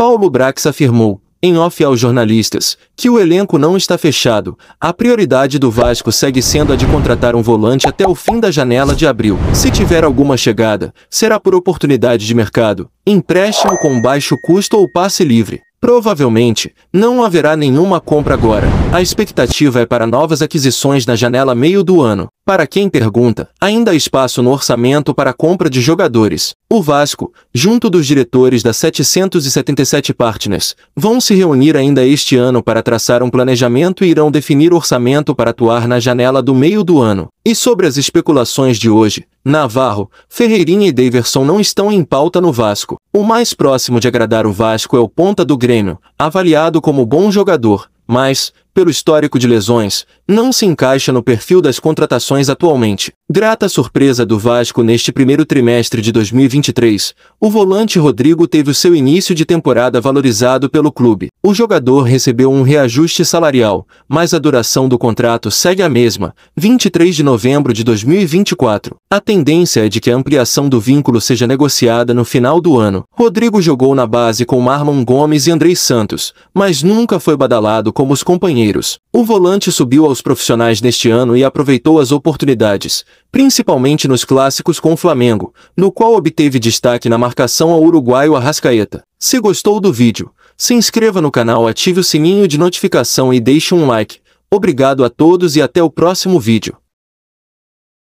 Paulo Brax afirmou, em off aos jornalistas, que o elenco não está fechado. A prioridade do Vasco segue sendo a de contratar um volante até o fim da janela de abril. Se tiver alguma chegada, será por oportunidade de mercado, empréstimo com baixo custo ou passe livre. Provavelmente, não haverá nenhuma compra agora. A expectativa é para novas aquisições na janela meio do ano. Para quem pergunta, ainda há espaço no orçamento para a compra de jogadores. O Vasco, junto dos diretores da 777 Partners, vão se reunir ainda este ano para traçar um planejamento e irão definir orçamento para atuar na janela do meio do ano. E sobre as especulações de hoje, Navarro, Ferreirinha e Daverson não estão em pauta no Vasco. O mais próximo de agradar o Vasco é o ponta do Grêmio, avaliado como bom jogador, mas, pelo histórico de lesões, não se encaixa no perfil das contratações atualmente. Grata surpresa do Vasco neste primeiro trimestre de 2023, o volante Rodrigo teve o seu início de temporada valorizado pelo clube. O jogador recebeu um reajuste salarial, mas a duração do contrato segue a mesma, 23 de novembro de 2024. A tendência é de que a ampliação do vínculo seja negociada no final do ano. Rodrigo jogou na base com Marlon Gomes e Andrei Santos, mas nunca foi badalado como os companheiros o volante subiu aos profissionais neste ano e aproveitou as oportunidades, principalmente nos clássicos com o Flamengo, no qual obteve destaque na marcação ao uruguaio Arrascaeta. Se gostou do vídeo, se inscreva no canal, ative o sininho de notificação e deixe um like. Obrigado a todos e até o próximo vídeo.